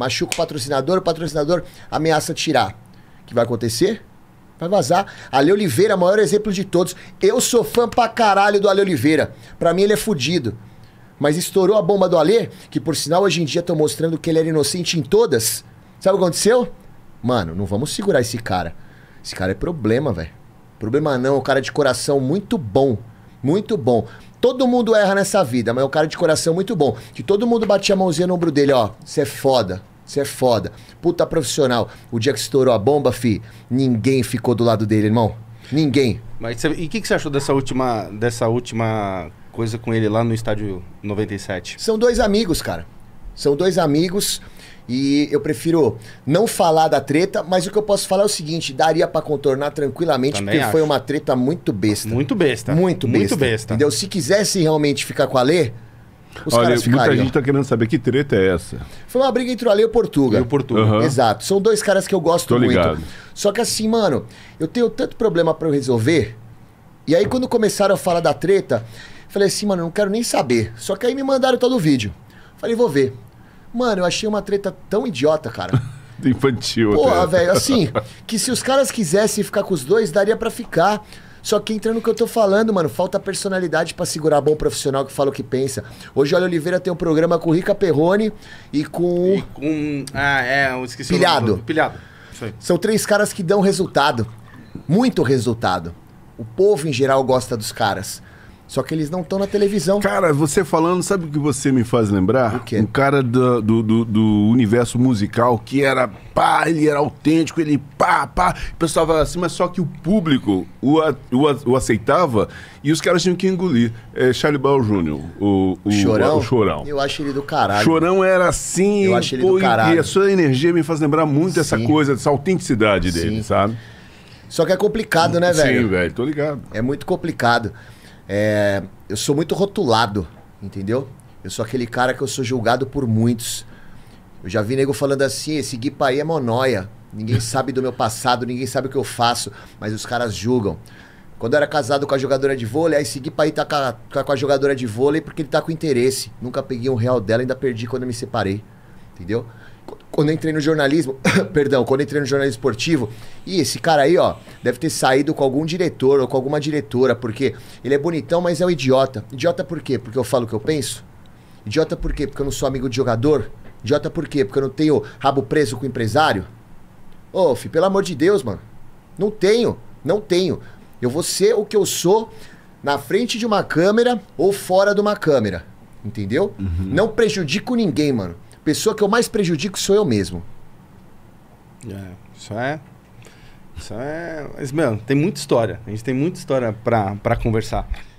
machuca o patrocinador, o patrocinador ameaça tirar. O que vai acontecer? Vai vazar. Ale Oliveira, maior exemplo de todos. Eu sou fã pra caralho do Ale Oliveira. Pra mim ele é fudido. Mas estourou a bomba do Ale, que por sinal hoje em dia estão mostrando que ele era inocente em todas. Sabe o que aconteceu? Mano, não vamos segurar esse cara. Esse cara é problema, velho. Problema não, o cara de coração muito bom. Muito bom. Todo mundo erra nessa vida, mas é um cara de coração muito bom. Que todo mundo batia a mãozinha no ombro dele, ó. Você é foda. Você é foda. Puta profissional. O dia que estourou a bomba, fi, ninguém ficou do lado dele, irmão. Ninguém. Mas e o que, que você achou dessa última, dessa última coisa com ele lá no estádio 97? São dois amigos, cara. São dois amigos e eu prefiro não falar da treta, mas o que eu posso falar é o seguinte: daria para contornar tranquilamente, Também porque acho. foi uma treta muito besta. Muito besta. Muito besta. Muito besta. Entendeu? Se quisesse realmente ficar com a Lê os Olha, caras ficariam. muita gente tá querendo saber que treta é essa. Foi uma briga entre o Ale e o Portuga. E o Portuga. Uhum. Exato. São dois caras que eu gosto Tô muito. Só que assim, mano, eu tenho tanto problema para resolver. E aí quando começaram a falar da treta, falei assim, mano, não quero nem saber. Só que aí me mandaram todo o vídeo. Falei, vou ver. Mano, eu achei uma treta tão idiota, cara. Infantil. Porra, velho, assim, que se os caras quisessem ficar com os dois, daria para ficar. Só que entrando no que eu tô falando, mano, falta personalidade para segurar bom profissional que fala o que pensa. Hoje, olha, Oliveira tem um programa com o Rica Perrone e com. E com. Ah, é, eu esqueci Pilhado. O nome. Pilhado. Pilhado. São três caras que dão resultado. Muito resultado. O povo em geral gosta dos caras. Só que eles não estão na televisão. Cara, você falando, sabe o que você me faz lembrar? O quê? Um cara do, do, do, do universo musical que era pá, ele era autêntico, ele pá, pá. O pessoal falava assim, mas só que o público o, o, o aceitava e os caras tinham que engolir. É Charlie Brown Jr., o, o, Chorão? o Chorão. Eu acho ele do caralho. Chorão era assim. Eu acho ele pô, do caralho. E a sua energia me faz lembrar muito Sim. essa coisa, dessa autenticidade dele, Sim. sabe? Só que é complicado, né, velho? Sim, velho, tô ligado. É muito complicado. É, eu sou muito rotulado, entendeu? Eu sou aquele cara que eu sou julgado por muitos. Eu já vi nego falando assim, esse guipa aí é monóia. Ninguém sabe do meu passado, ninguém sabe o que eu faço, mas os caras julgam. Quando eu era casado com a jogadora de vôlei, aí esse guipa aí tá com a, com a jogadora de vôlei porque ele tá com interesse. Nunca peguei um real dela, ainda perdi quando me separei. Entendeu? quando entrei no jornalismo, perdão, quando entrei no jornalismo esportivo, e esse cara aí, ó, deve ter saído com algum diretor ou com alguma diretora, porque ele é bonitão, mas é um idiota. Idiota por quê? Porque eu falo o que eu penso? Idiota por quê? Porque eu não sou amigo de jogador? Idiota por quê? Porque eu não tenho rabo preso com empresário? Ô, oh, pelo amor de Deus, mano. Não tenho, não tenho. Eu vou ser o que eu sou na frente de uma câmera ou fora de uma câmera. Entendeu? Uhum. Não prejudico ninguém, mano pessoa que eu mais prejudico sou eu mesmo. É, isso é. Isso é. Mas, mano tem muita história. A gente tem muita história para conversar.